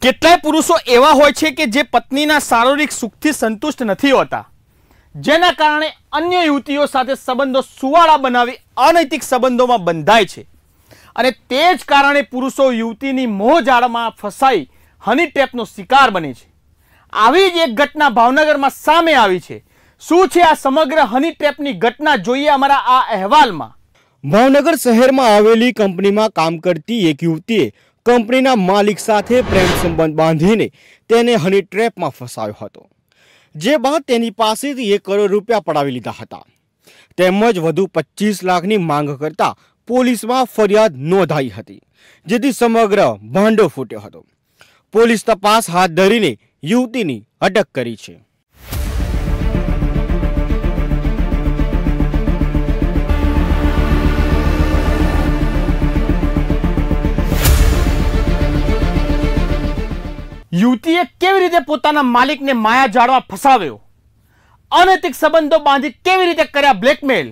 કેટલાય પુરુષો એવા હોય છે કે જે પત્નીના શારીરિક સુખથી સંતુષ્ટ નથી હોતા જેના કારણે અન્ય યુવતીઓ સાથે સંબંધો સુવાળા બનાવી અનૈતિક સંબંધોમાં બંધાય છે અને તે જ કારણે પુરુષો યુવતીની મોહજાળમાં ફસાઈ હની ટેપનો શિકાર બને છે આવી જ એક ઘટના ભાવનગરમાં સામે આવી છે શું છે આ સમગ્ર હની ટેપની ઘટના જોઈએ અમારા આ અહેવાલમાં ભાવનગર શહેરમાં આવેલી કંપનીમાં કામ કરતી એક યુવતીએ કંપનીના માલિક સાથે પ્રેમ સંબંધ બાંધીને તેને હની ટ્રેપમાં ફસાયો હતો જે બાદ તેની પાસેથી એક કરોડ રૂપિયા પડાવી લીધા હતા તેમજ વધુ પચીસ લાખની માંગ કરતા પોલીસમાં ફરિયાદ નોંધાઈ હતી જેથી સમગ્ર ભાંડો ફૂટ્યો હતો પોલીસ તપાસ હાથ ધરીને યુવતીની અટક કરી છે યુવતીએ કેવી રીતે પોતાના માલિકને માયા જાળવા ફસાવ્યો અનૈતિક સંબંધો બાંધી કેવી રીતે કર્યા બ્લેકમેલ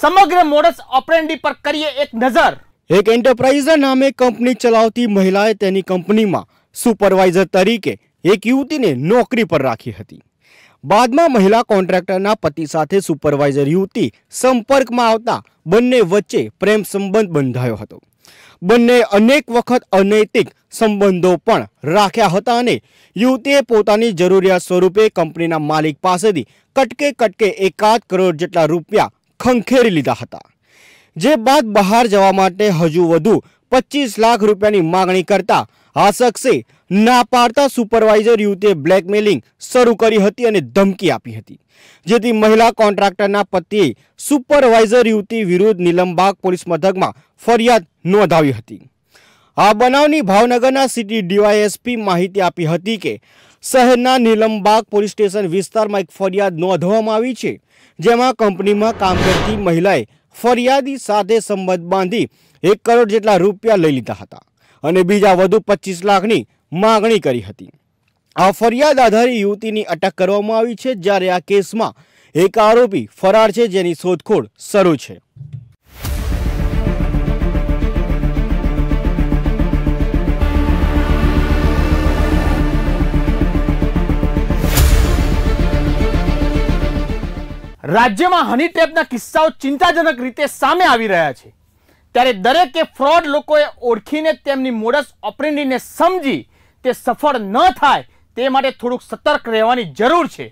સમગ્ર મોડસ ઓપરેન્ડી પર કરીએ એક નજર એક એન્ટરપ્રાઇઝર નામે કંપની ચલાવતી મહિલાએ તેની કંપનીમાં સુપરવાઇઝર તરીકે એક યુવતીને નોકરી પર રાખી હતી બાદમાં મહિલા કોન્ટ્રાક્ટરના પતિ સાથે સુપરવાઇઝર યુવતી સંપર્કમાં આવતા બંને વચ્ચે પ્રેમ સંબંધ બંધાયો હતો બંને અનેક વખત અનૈતિક સંબંધો પણ રાખ્યા હતા અને યુવતીએ પોતાની જરૂરિયાત સ્વરૂપે કંપનીના માલિક પાસેથી કટકે કટકે એકાદ કરોડ જેટલા રૂપિયા ખંખેરી લીધા હતા જે બાદ બહાર જવા માટે હજુ વધુ પચીસ લાખ રૂપિયાની માગણી કરતા આ શખ્સે ના પાડતા સુપરવાઇઝર યુવતીએ બ્લેકમેલિંગ શરૂ કરી હતી અને ધમકી આપી હતી જેથી મહિલા કોન્ટ્રાક્ટરના પતિએ સુપરવાઇઝર યુવતી વિરુદ્ધ નીલમબાગ પોલીસ મથકમાં ફરિયાદ નોંધાવી હતી આ બનાવની ભાવનગરના સિટી ડીવાયએસપી માહિતી આપી હતી કે શહેરના નીલમબાગ પોલીસ સ્ટેશન વિસ્તારમાં એક ફરિયાદ નોંધવામાં આવી છે જેમાં કંપનીમાં કામ કરતી મહિલાએ ફરિયાદી સાથે સંબંધ બાંધી એક કરોડ જેટલા રૂપિયા લઈ લીધા હતા અને બીજા વધુ પચીસ લાખની માગણી કરી હતી આ ફરિયાદ આધારે યુવતીની અટક કરવામાં આવી છે જ્યારે આ કેસમાં એક આરોપી ફરાર છે જેની શોધખોળ શરૂ છે રાજ્યમાં હની ટેપના કિસ્સાઓ ચિંતાજનક રીતે સામે આવી રહ્યા છે ત્યારે દરેકે ફ્રોડ લોકોએ ઓળખીને તેમની મોડસ ઓપરેન્ડીને સમજી તે સફળ ન થાય તે માટે થોડુંક સતર્ક રહેવાની જરૂર છે